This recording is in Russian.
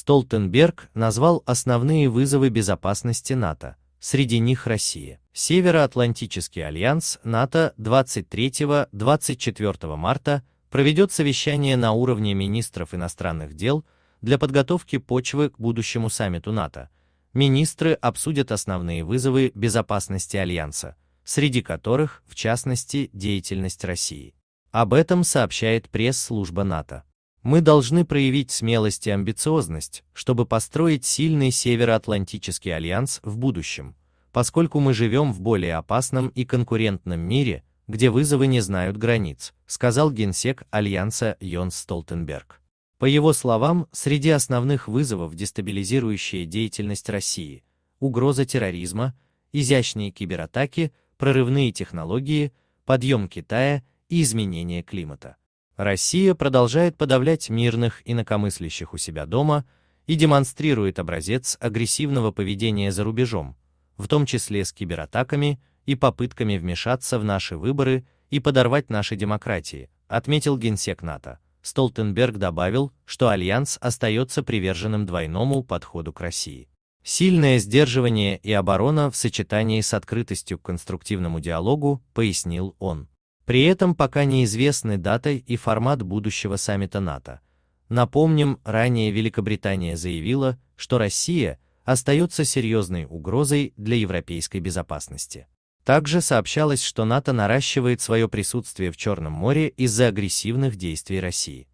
Столтенберг назвал основные вызовы безопасности НАТО, среди них Россия. Североатлантический альянс НАТО 23-24 марта проведет совещание на уровне министров иностранных дел для подготовки почвы к будущему саммиту НАТО. Министры обсудят основные вызовы безопасности альянса, среди которых, в частности, деятельность России. Об этом сообщает пресс-служба НАТО. Мы должны проявить смелость и амбициозность, чтобы построить сильный Североатлантический альянс в будущем, поскольку мы живем в более опасном и конкурентном мире, где вызовы не знают границ, сказал генсек альянса Йонс Столтенберг. По его словам, среди основных вызовов дестабилизирующая деятельность России, угроза терроризма, изящные кибератаки, прорывные технологии, подъем Китая и изменение климата. Россия продолжает подавлять мирных инакомыслящих у себя дома и демонстрирует образец агрессивного поведения за рубежом, в том числе с кибератаками и попытками вмешаться в наши выборы и подорвать наши демократии, отметил генсек НАТО. Столтенберг добавил, что Альянс остается приверженным двойному подходу к России. Сильное сдерживание и оборона в сочетании с открытостью к конструктивному диалогу, пояснил он. При этом пока неизвестны дата и формат будущего саммита НАТО. Напомним, ранее Великобритания заявила, что Россия остается серьезной угрозой для европейской безопасности. Также сообщалось, что НАТО наращивает свое присутствие в Черном море из-за агрессивных действий России.